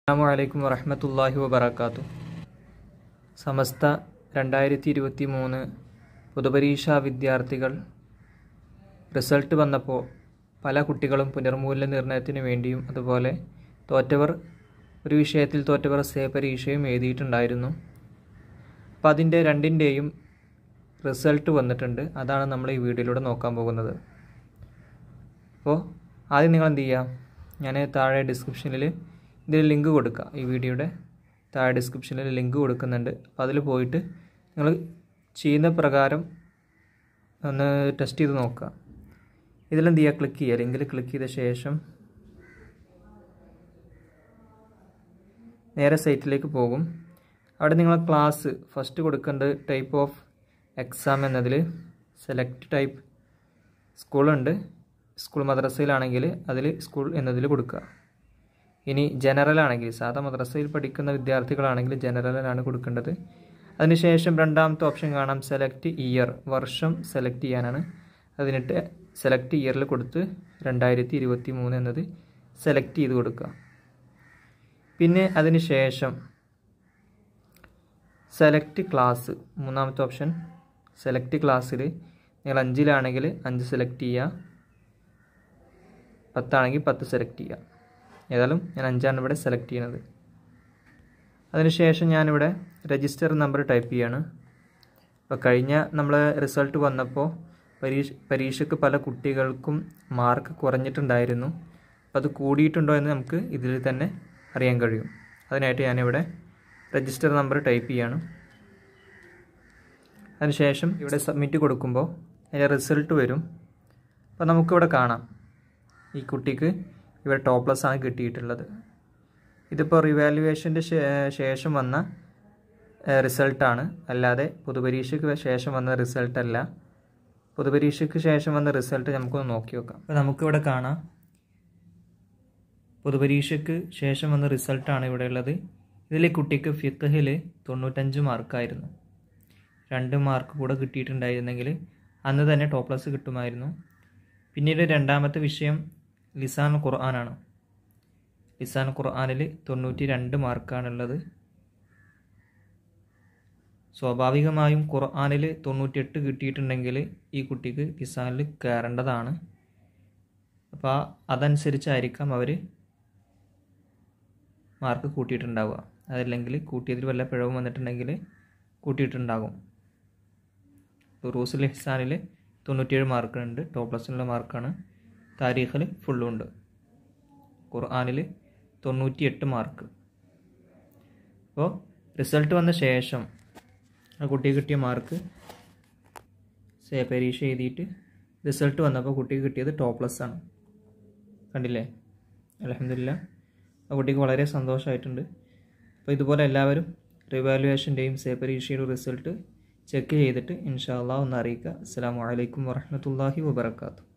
അസ്സാമലൈക്കും വറഹമത്തല്ലാഹി വബർക്കാത്തു സമസ്ത രണ്ടായിരത്തി ഇരുപത്തി മൂന്ന് പൊതുപരീക്ഷാ വിദ്യാർത്ഥികൾ റിസൾട്ട് വന്നപ്പോൾ പല കുട്ടികളും പുനർമൂല്യനിർണ്ണയത്തിന് വേണ്ടിയും അതുപോലെ തോറ്റവർ ഒരു വിഷയത്തിൽ തോറ്റവർ സേ പരീക്ഷയും എഴുതിയിട്ടുണ്ടായിരുന്നു അപ്പോൾ അതിൻ്റെ രണ്ടിൻ്റെയും റിസൾട്ട് വന്നിട്ടുണ്ട് അതാണ് നമ്മൾ ഈ വീഡിയോയിലൂടെ നോക്കാൻ പോകുന്നത് അപ്പോൾ ആദ്യം നിങ്ങൾ എന്ത് ചെയ്യുക ഞാൻ താഴെ ഡിസ്ക്രിപ്ഷനിൽ ഇതിൽ ലിങ്ക് കൊടുക്കുക ഈ വീഡിയോയുടെ താഴെ ഡിസ്ക്രിപ്ഷനിൽ ലിങ്ക് കൊടുക്കുന്നുണ്ട് അപ്പോൾ അതിൽ പോയിട്ട് നിങ്ങൾ ചെയ്യുന്ന പ്രകാരം ഒന്ന് ടെസ്റ്റ് ചെയ്ത് നോക്കുക ഇതിലെന്ത് ചെയ്യുക ക്ലിക്ക് ചെയ്യുക ലിങ്കിൽ ക്ലിക്ക് ചെയ്ത ശേഷം നേരെ സൈറ്റിലേക്ക് പോകും അവിടെ നിങ്ങൾ ക്ലാസ് ഫസ്റ്റ് കൊടുക്കേണ്ടത് ടൈപ്പ് ഓഫ് എക്സാം എന്നതിൽ സെലക്ട് ടൈപ്പ് സ്കൂളുണ്ട് സ്കൂൾ മദ്രസയിലാണെങ്കിൽ അതിൽ സ്കൂൾ എന്നതിൽ കൊടുക്കുക ഇനി ജനറൽ ആണെങ്കിൽ സാധാ മദ്രസയിൽ പഠിക്കുന്ന വിദ്യാർത്ഥികളാണെങ്കിൽ ജനറലിലാണ് കൊടുക്കേണ്ടത് അതിനുശേഷം രണ്ടാമത്തെ ഓപ്ഷൻ കാണാം സെലക്ട് ഇയർ വർഷം സെലക്ട് ചെയ്യാനാണ് അതിനിട്ട് സെലക്ട് ഇയറിൽ കൊടുത്ത് രണ്ടായിരത്തി ഇരുപത്തി മൂന്ന് എന്നത് സെലക്ട് ചെയ്ത് കൊടുക്കുക പിന്നെ അതിനുശേഷം സെലക്ട് ക്ലാസ് മൂന്നാമത്തെ ഓപ്ഷൻ സെലക്ട് ക്ലാസ്സിൽ നിങ്ങൾ അഞ്ചിലാണെങ്കിൽ അഞ്ച് സെലക്ട് ചെയ്യുക പത്താണെങ്കിൽ പത്ത് സെലക്ട് ചെയ്യുക ഏതായാലും ഞാൻ അഞ്ചാണ് ഇവിടെ സെലക്ട് ചെയ്യണത് അതിനുശേഷം ഞാനിവിടെ രജിസ്റ്റർ നമ്പർ ടൈപ്പ് ചെയ്യാണ് അപ്പോൾ കഴിഞ്ഞ നമ്മൾ റിസൾട്ട് വന്നപ്പോൾ പരീക്ഷ പരീക്ഷയ്ക്ക് പല കുട്ടികൾക്കും മാർക്ക് കുറഞ്ഞിട്ടുണ്ടായിരുന്നു അപ്പോൾ അത് കൂടിയിട്ടുണ്ടോ എന്ന് നമുക്ക് ഇതിൽ തന്നെ അറിയാൻ കഴിയും അതിനായിട്ട് ഞാനിവിടെ രജിസ്റ്റർ നമ്പർ ടൈപ്പ് ചെയ്യാണ് അതിനുശേഷം ഇവിടെ സബ്മിറ്റ് കൊടുക്കുമ്പോൾ അതിൻ്റെ റിസൾട്ട് വരും അപ്പോൾ നമുക്കിവിടെ കാണാം ഈ കുട്ടിക്ക് ഇവിടെ ടോപ്ലെസ് ആണ് കിട്ടിയിട്ടുള്ളത് ഇതിപ്പോൾ റിവാലുവേഷൻ്റെ ശേഷം വന്ന റിസൾട്ടാണ് അല്ലാതെ പൊതുപരീക്ഷയ്ക്ക് ശേഷം വന്ന റിസൾട്ടല്ല പൊതുപരീക്ഷയ്ക്ക് ശേഷം വന്ന റിസൾട്ട് നമുക്കൊന്ന് നോക്കി നോക്കാം അപ്പോൾ നമുക്കിവിടെ കാണാം പൊതുപരീക്ഷയ്ക്ക് ശേഷം വന്ന റിസൾട്ടാണ് ഇവിടെ ഉള്ളത് ഇതിലെ കുട്ടിക്ക് ഫിത്തഹിൽ തൊണ്ണൂറ്റഞ്ച് മാർക്കായിരുന്നു രണ്ട് മാർക്ക് കൂടെ കിട്ടിയിട്ടുണ്ടായിരുന്നെങ്കിൽ അന്ന് തന്നെ ടോപ്ലസ് കിട്ടുമായിരുന്നു പിന്നീട് രണ്ടാമത്തെ വിഷയം ലിസാൻ ഖുർആനാണ് ലിസാൻ ഖുർആാനിൽ തൊണ്ണൂറ്റി രണ്ട് മാർക്കാണുള്ളത് സ്വാഭാവികമായും ഖുർആാനിൽ തൊണ്ണൂറ്റിയെട്ട് കിട്ടിയിട്ടുണ്ടെങ്കിൽ ഈ കുട്ടിക്ക് ലിസാനിൽ കയറേണ്ടതാണ് അപ്പോൾ അതനുസരിച്ചായിരിക്കാം അവർ മാർക്ക് കൂട്ടിയിട്ടുണ്ടാവുക അതല്ലെങ്കിൽ കൂട്ടിയതിൽ വല്ല പിഴവും വന്നിട്ടുണ്ടെങ്കിൽ കൂട്ടിയിട്ടുണ്ടാകും റൂസിൽ ഹിസാനിൽ തൊണ്ണൂറ്റിയേഴ് മാർക്കുണ്ട് ടോപ്പ് മാർക്കാണ് താരീഖിൽ ഉണ്ട് ഖുർആാനിൽ എട്ട് മാർക്ക് അപ്പോൾ റിസൾട്ട് വന്ന ശേഷം ആ കുട്ടിക്ക് കിട്ടിയ മാർക്ക് പരീക്ഷ എഴുതിയിട്ട് റിസൾട്ട് വന്നപ്പോൾ കുട്ടിക്ക് കിട്ടിയത് ടോപ്പ് പ്ലസ് ആണ് കണ്ടില്ലേ അലഹമില്ല ആ കുട്ടിക്ക് വളരെ സന്തോഷമായിട്ടുണ്ട് അപ്പോൾ ഇതുപോലെ എല്ലാവരും റിവാലുവേഷൻ്റെയും പരീക്ഷയുടെ റിസൾട്ട് ചെക്ക് ചെയ്തിട്ട് ഇൻഷാല്ലാ ഒന്ന് അറിയിക്കുക അസ്സാം വലൈക്കും വറഹമത്തല്ലാഹി വാത്തു